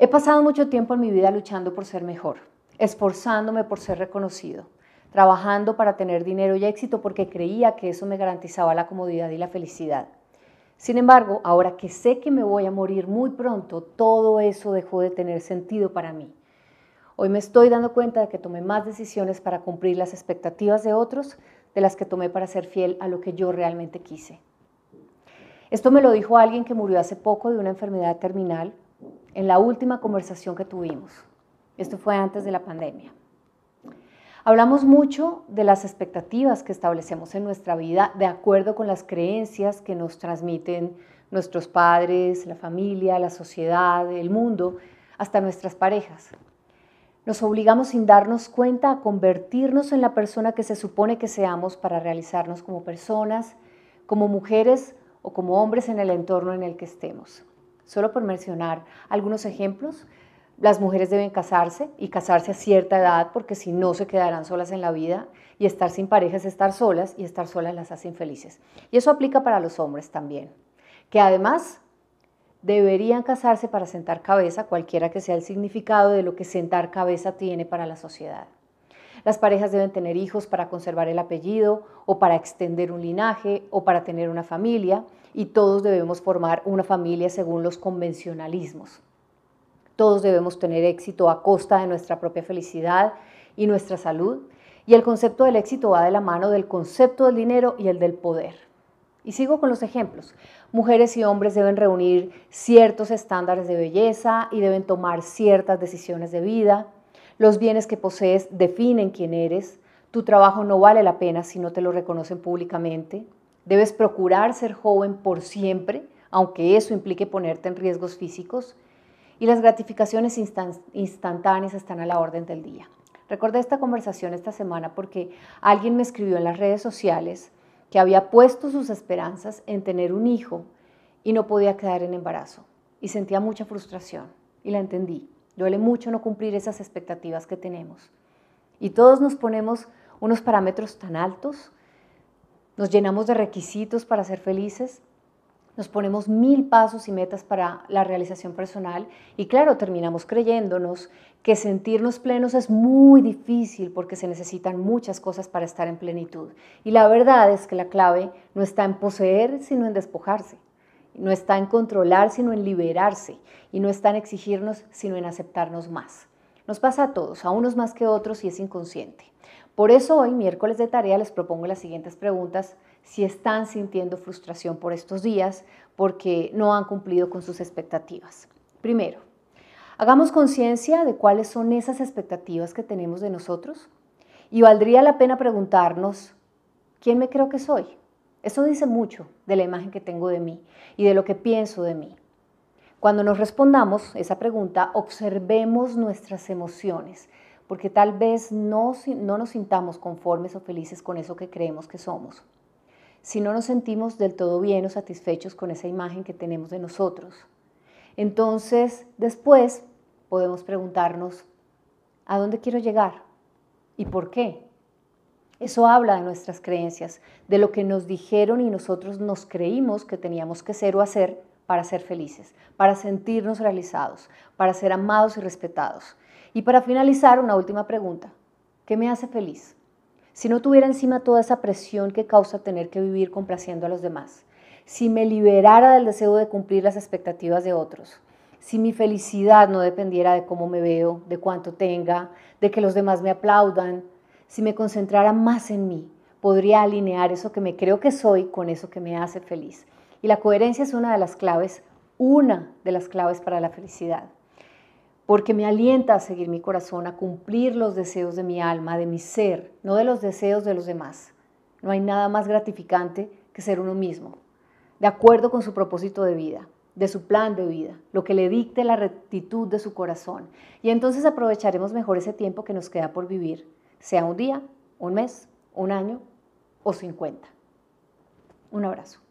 He pasado mucho tiempo en mi vida luchando por ser mejor, esforzándome por ser reconocido, trabajando para tener dinero y éxito porque creía que eso me garantizaba la comodidad y la felicidad. Sin embargo, ahora que sé que me voy a morir muy pronto, todo eso dejó de tener sentido para mí. Hoy me estoy dando cuenta de que tomé más decisiones para cumplir las expectativas de otros de las que tomé para ser fiel a lo que yo realmente quise. Esto me lo dijo alguien que murió hace poco de una enfermedad terminal en la última conversación que tuvimos. Esto fue antes de la pandemia. Hablamos mucho de las expectativas que establecemos en nuestra vida de acuerdo con las creencias que nos transmiten nuestros padres, la familia, la sociedad, el mundo, hasta nuestras parejas. Nos obligamos sin darnos cuenta a convertirnos en la persona que se supone que seamos para realizarnos como personas, como mujeres o como hombres en el entorno en el que estemos. Solo por mencionar algunos ejemplos, las mujeres deben casarse y casarse a cierta edad porque si no se quedarán solas en la vida y estar sin pareja es estar solas y estar solas las hace infelices. Y eso aplica para los hombres también, que además deberían casarse para sentar cabeza, cualquiera que sea el significado de lo que sentar cabeza tiene para la sociedad. Las parejas deben tener hijos para conservar el apellido o para extender un linaje o para tener una familia y todos debemos formar una familia según los convencionalismos. Todos debemos tener éxito a costa de nuestra propia felicidad y nuestra salud y el concepto del éxito va de la mano del concepto del dinero y el del poder. Y sigo con los ejemplos. Mujeres y hombres deben reunir ciertos estándares de belleza y deben tomar ciertas decisiones de vida. Los bienes que posees definen quién eres. Tu trabajo no vale la pena si no te lo reconocen públicamente. Debes procurar ser joven por siempre, aunque eso implique ponerte en riesgos físicos. Y las gratificaciones instantáneas están a la orden del día. Recordé esta conversación esta semana porque alguien me escribió en las redes sociales que había puesto sus esperanzas en tener un hijo y no podía quedar en embarazo. Y sentía mucha frustración y la entendí. Duele mucho no cumplir esas expectativas que tenemos. Y todos nos ponemos unos parámetros tan altos, nos llenamos de requisitos para ser felices, nos ponemos mil pasos y metas para la realización personal y claro, terminamos creyéndonos que sentirnos plenos es muy difícil porque se necesitan muchas cosas para estar en plenitud. Y la verdad es que la clave no está en poseer, sino en despojarse. No está en controlar, sino en liberarse. Y no está en exigirnos, sino en aceptarnos más. Nos pasa a todos, a unos más que a otros y es inconsciente. Por eso hoy, miércoles de tarea, les propongo las siguientes preguntas. Si están sintiendo frustración por estos días, porque no han cumplido con sus expectativas. Primero, hagamos conciencia de cuáles son esas expectativas que tenemos de nosotros. Y valdría la pena preguntarnos, ¿quién me creo que soy? Eso dice mucho de la imagen que tengo de mí y de lo que pienso de mí. Cuando nos respondamos esa pregunta, observemos nuestras emociones, porque tal vez no, no nos sintamos conformes o felices con eso que creemos que somos. Si no nos sentimos del todo bien o satisfechos con esa imagen que tenemos de nosotros. Entonces, después podemos preguntarnos, ¿a dónde quiero llegar? ¿Y por qué? Eso habla de nuestras creencias, de lo que nos dijeron y nosotros nos creímos que teníamos que ser o hacer para ser felices, para sentirnos realizados, para ser amados y respetados. Y para finalizar, una última pregunta. ¿Qué me hace feliz? Si no tuviera encima toda esa presión que causa tener que vivir complaciendo a los demás, si me liberara del deseo de cumplir las expectativas de otros, si mi felicidad no dependiera de cómo me veo, de cuánto tenga, de que los demás me aplaudan, si me concentrara más en mí, podría alinear eso que me creo que soy con eso que me hace feliz. Y la coherencia es una de las claves, una de las claves para la felicidad, porque me alienta a seguir mi corazón, a cumplir los deseos de mi alma, de mi ser, no de los deseos de los demás. No hay nada más gratificante que ser uno mismo, de acuerdo con su propósito de vida, de su plan de vida, lo que le dicte la rectitud de su corazón. Y entonces aprovecharemos mejor ese tiempo que nos queda por vivir sea un día, un mes, un año o 50. Un abrazo.